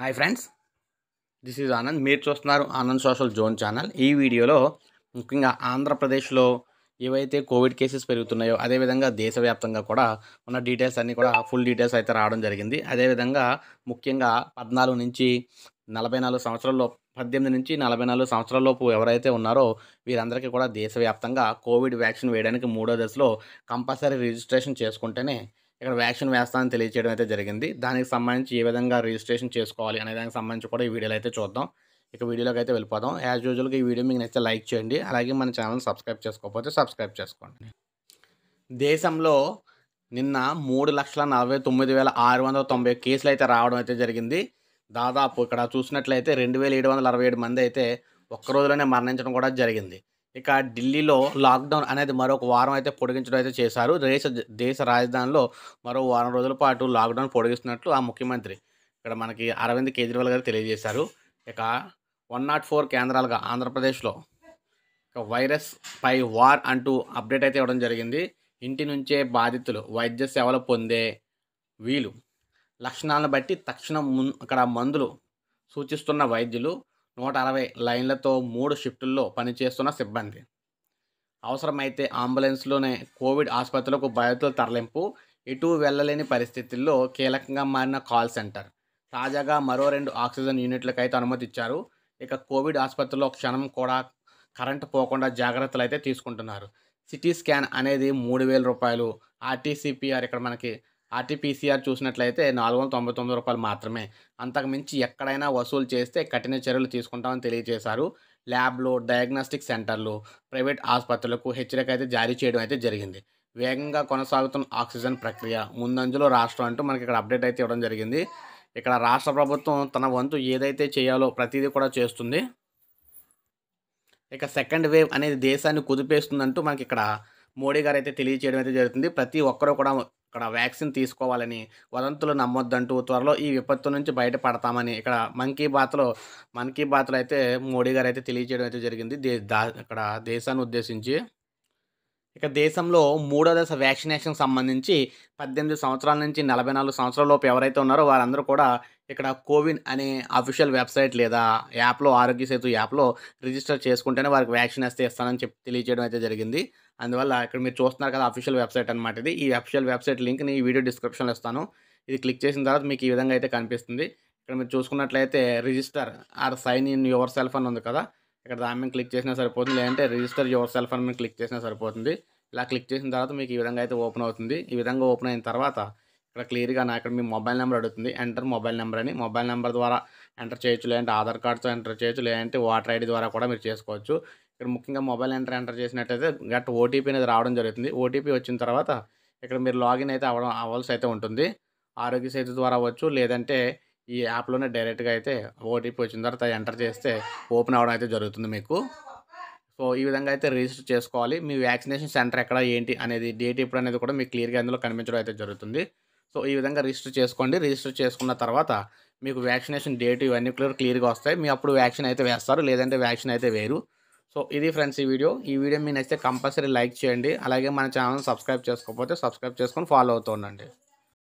hi friends this is Anand మీరు చూస్తున్నారు Anand social zone channel ఈ వీడియోలో ముఖ్యంగా ఆంధ్రప్రదేశ్లో ఏవైతే కోవిడ్ కేసెస్ పెరుగుతున్నాయో అదేవిధంగా దేశవ్యాప్తంగా కూడా ఉన్న డీటెయిల్స్ అన్నీ కూడా ఫుల్ డీటెయిల్స్ అయితే రావడం జరిగింది అదేవిధంగా ముఖ్యంగా పద్నాలుగు నుంచి నలభై నాలుగు సంవత్సరాల్లో పద్దెనిమిది నుంచి నలభై నాలుగు సంవత్సరాలలోపు ఎవరైతే ఉన్నారో వీరందరికీ కూడా దేశవ్యాప్తంగా కోవిడ్ వ్యాక్సిన్ వేయడానికి మూడో దశలో కంపల్సరీ రిజిస్ట్రేషన్ చేసుకుంటేనే ఇక్కడ వ్యాక్సిన్ వేస్తానని తెలియజేయడం అయితే జరిగింది దానికి సంబంధించి ఏ విధంగా రిజిస్ట్రేషన్ చేసుకోవాలి అనే దానికి సంబంధించి కూడా ఈ వీడియోలో అయితే చూద్దాం ఇక వీడియోలోకి అయితే వెళ్ళిపోదాం యాజ్ యూజువల్గా ఈ వీడియో మీకు నచ్చితే లైక్ చేయండి అలాగే మన ఛానల్ సబ్స్క్రైబ్ చేసుకోకపోతే సబ్స్క్రైబ్ చేసుకోండి దేశంలో నిన్న మూడు లక్షల నలభై తొమ్మిది వేల ఆరు వందల తొంభై కేసులు అయితే రావడం అయితే జరిగింది దాదాపు ఇక్కడ చూసినట్లయితే రెండు వేల ఏడు వందల అరవై ఏడు మంది అయితే ఒక్క రోజులోనే మరణించడం కూడా జరిగింది ఇక ఢిల్లీలో లాక్డౌన్ అనేది మరొక వారం అయితే పొడిగించడం అయితే చేశారు దేశ దేశ రాజధానిలో మరో వారం రోజుల పాటు లాక్డౌన్ పొడిగిస్తున్నట్లు ఆ ముఖ్యమంత్రి ఇక్కడ మనకి అరవింద్ కేజ్రీవాల్ గారు తెలియజేశారు ఇక వన్ నాట్ ఫోర్ కేంద్రాలుగా ఆంధ్రప్రదేశ్లో ఇక వైరస్ పై వార్ అంటూ అప్డేట్ అయితే ఇవ్వడం జరిగింది ఇంటి నుంచే బాధితులు వైద్య సేవలు పొందే వీలు లక్షణాలను బట్టి తక్షణం అక్కడ మందులు సూచిస్తున్న వైద్యులు నూట అరవై లైన్లతో మూడు షిఫ్టుల్లో పనిచేస్తున్న సిబ్బంది అవసరమైతే అంబులెన్స్లోనే కోవిడ్ ఆసుపత్రులకు బాధితుల తరలింపు ఇటు వెళ్ళలేని పరిస్థితుల్లో కీలకంగా మారిన కాల్ సెంటర్ తాజాగా మరో రెండు ఆక్సిజన్ యూనిట్లకైతే అనుమతి ఇచ్చారు ఇక కోవిడ్ ఆసుపత్రిలో క్షణం కూడా కరెంట్ పోకుండా జాగ్రత్తలు అయితే తీసుకుంటున్నారు సిటీ స్కాన్ అనేది మూడు వేల రూపాయలు ఆర్టీసీపీఆర్ ఇక్కడ మనకి ఆర్టీపీసీఆర్ చూసినట్లయితే నాలుగు వందల తొంభై తొమ్మిది రూపాయలు మాత్రమే అంతకుమించి ఎక్కడైనా వసూలు చేస్తే కఠిన చర్యలు తీసుకుంటామని తెలియజేశారు ల్యాబ్లు డయాగ్నోస్టిక్ సెంటర్లు ప్రైవేట్ ఆసుపత్రులకు హెచ్చరిక అయితే జారీ చేయడం అయితే జరిగింది వేగంగా కొనసాగుతున్న ఆక్సిజన్ ప్రక్రియ ముందంజలో రాష్ట్రం అంటూ మనకి ఇక్కడ అప్డేట్ అయితే ఇవ్వడం జరిగింది ఇక్కడ రాష్ట్ర ప్రభుత్వం తన వంతు ఏదైతే చేయాలో ప్రతిదీ కూడా చేస్తుంది ఇక సెకండ్ వేవ్ అనేది దేశాన్ని కుదిపేస్తుందంటూ మనకి ఇక్కడ మోడీ గారు అయితే తెలియజేయడం అయితే జరుగుతుంది ప్రతి ఒక్కరూ కూడా ఇక్కడ వ్యాక్సిన్ తీసుకోవాలని వదంతులు నమ్మొద్దంటూ త్వరలో ఈ విపత్తు నుంచి బయటపడతామని ఇక్కడ మన్ కీ బాత్లో మన్ కీ బాత్లో అయితే మోడీ గారు అయితే తెలియజేయడం అయితే జరిగింది దే దా ఇక్కడ దేశాన్ని ఉద్దేశించి ఇక దేశంలో మూడో దశ వ్యాక్సినేషన్ సంబంధించి పద్దెనిమిది సంవత్సరాల నుంచి నలభై నాలుగు సంవత్సరాల లోపు ఎవరైతే ఉన్నారో వారందరూ కూడా ఇక్కడ కోవిన్ అనే అఫీషియల్ వెబ్సైట్ లేదా యాప్లో ఆరోగ్య సేతు యాప్లో రిజిస్టర్ చేసుకుంటేనే వారికి వ్యాక్సిన్ వేస్తే ఇస్తానని చెప్పి తెలియజేయడం అయితే జరిగింది అందువల్ల ఇక్కడ మీరు చూస్తున్నారు కదా అఫీషియల్ వెబ్సైట్ అనమాట ఇది ఈ అఫీషియల్ వెబ్సైట్ లింక్ని ఈ వీడియో డిస్క్రిప్షన్లో ఇస్తాను ఇది క్లిక్ చేసిన తర్వాత మీకు ఈ విధంగా అయితే కనిపిస్తుంది ఇక్కడ మీరు చూసుకున్నట్లయితే register or sign in yourself అని ఉంది కదా ఇక్కడ దాని మీద క్లిక్ చేసినా సరిపోతుంది లేదంటే రిజిస్టర్ యువర్ సెల్ఫ్ అని క్లిక్ చేసినా సరిపోతుంది ఇలా క్లిక్ చేసిన తర్వాత మీకు ఈ విధంగా అయితే ఓపెన్ అవుతుంది ఈ విధంగా ఓపెన్ అయిన తర్వాత ఇక్కడ క్లియర్గా నా ఇక్కడ మీ మొబైల్ నెంబర్ అడుగుతుంది ఎంటర్ మొబైల్ నెంబర్ అని మొబైల్ నెంబర్ ద్వారా ఎంటర్ చేయొచ్చు లేదంటే ఆధార్ కార్డ్తో ఎంటర్ చేయొచ్చు లేదంటే వాటర్ ఐడి ద్వారా కూడా మీరు చేసుకోవచ్చు ఇక్కడ ముఖ్యంగా మొబైల్ ఎంటర్ ఎంటర్ చేసినట్టయితే గట్ ఓటీపీ అనేది రావడం జరుగుతుంది ఓటీపీ వచ్చిన తర్వాత ఇక్కడ మీరు లాగిన్ అయితే అవ్వడం అవ్వాల్సి అయితే ఉంటుంది ఆరోగ్య సేతు ద్వారా అవ్వచ్చు లేదంటే ఈ యాప్లోనే డైరెక్ట్గా అయితే ఓటీపీ వచ్చిన తర్వాత ఎంటర్ చేస్తే ఓపెన్ అవడం అయితే జరుగుతుంది మీకు సో ఈ విధంగా అయితే రిజిస్టర్ చేసుకోవాలి మీ వ్యాక్సినేషన్ సెంటర్ ఎక్కడ ఏంటి అనేది డేట్ ఇప్పుడు అనేది కూడా మీకు క్లియర్గా అందులో కనిపించడం అయితే జరుగుతుంది సో ఈ విధంగా రిజిస్టర్ చేసుకోండి రిజిస్టర్ చేసుకున్న తర్వాత మీకు వ్యాక్సినేషన్ డేట్ ఇవన్నీ క్లియర్ క్లియర్గా వస్తాయి మీ అప్పుడు వ్యాక్సిన్ అయితే వేస్తారు లేదంటే వ్యాక్సిన్ అయితే వేరు సో ఇది ఫ్రెండ్స్ ఈ వీడియో ఈ వీడియో మీ నచ్చితే కంపల్సరీ లైక్ చేయండి అలాగే మన ఛానల్ సబ్స్క్రైబ్ చేసుకోకపోతే సబ్స్క్రైబ్ చేసుకొని ఫాలో అవుతూ ఉండండి